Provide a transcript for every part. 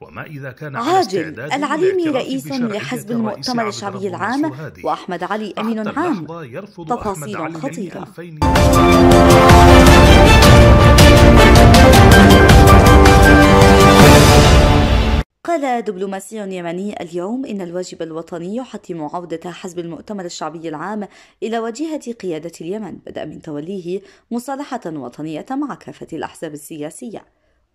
وما إذا كان عاجل العليمي رئيس لحزب المؤتمر الشعبي العام وأحمد علي أمين عام تفاصيل خطيرة قال دبلوماسي يمني اليوم إن الواجب الوطني يحتم عودة حزب المؤتمر الشعبي العام إلى واجهة قيادة اليمن بدءا من توليه مصالحة وطنية مع كافة الأحزاب السياسية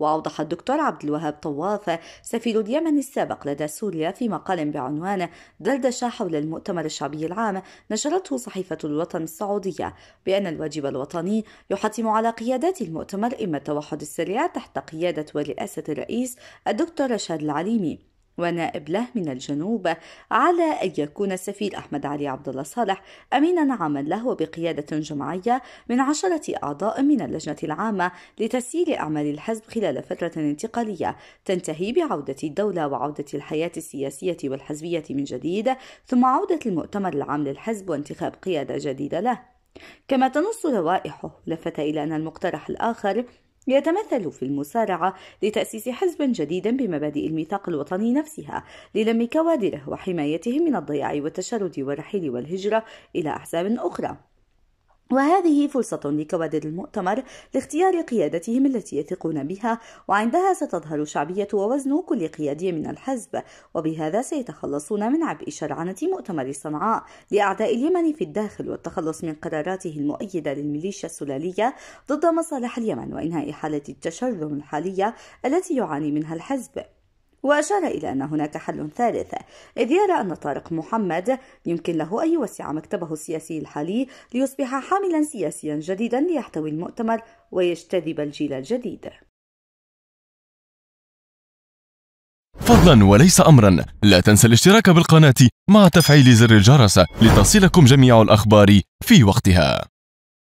وأوضح الدكتور عبد الوهاب طواف سفير اليمن السابق لدى سوريا في مقال بعنوان دردشة حول المؤتمر الشعبي العام نشرته صحيفة الوطن السعودية بأن الواجب الوطني يحتم على قيادات المؤتمر إما التوحد السريع تحت قيادة ورئاسة الرئيس الدكتور رشاد العليمي ونائب له من الجنوب على أن يكون السفير أحمد علي عبد الله صالح أمينا عاما له وبقيادة جمعية من عشرة أعضاء من اللجنة العامة لتسيير أعمال الحزب خلال فترة انتقالية تنتهي بعودة الدولة وعودة الحياة السياسية والحزبية من جديد ثم عودة المؤتمر العام للحزب وانتخاب قيادة جديدة له كما تنص لوائحه لفت إلى أن المقترح الآخر يتمثل في المسارعة لتأسيس حزبا جديدا بمبادئ الميثاق الوطني نفسها للم كوادره وحمايتهم من الضياع والتشرد والرحيل والهجرة إلى أحزاب أخرى وهذه فرصة لكوادر المؤتمر لاختيار قيادتهم التي يثقون بها وعندها ستظهر شعبية ووزن كل قيادي من الحزب وبهذا سيتخلصون من عبء شرعنة مؤتمر صنعاء لأعداء اليمن في الداخل والتخلص من قراراته المؤيدة للميليشيا السلالية ضد مصالح اليمن وإنهاء حالة التشرذم الحالية التي يعاني منها الحزب وأشار إلى أن هناك حل ثالث إذ يرى أن طارق محمد يمكن له أن يوسع مكتبه السياسي الحالي ليصبح حاملا سياسيا جديدا ليحتوي المؤتمر ويجتذب الجيل الجديد فضلا وليس أمرا لا تنسى الاشتراك بالقناة مع تفعيل زر الجرس لتصلكم جميع الأخبار في وقتها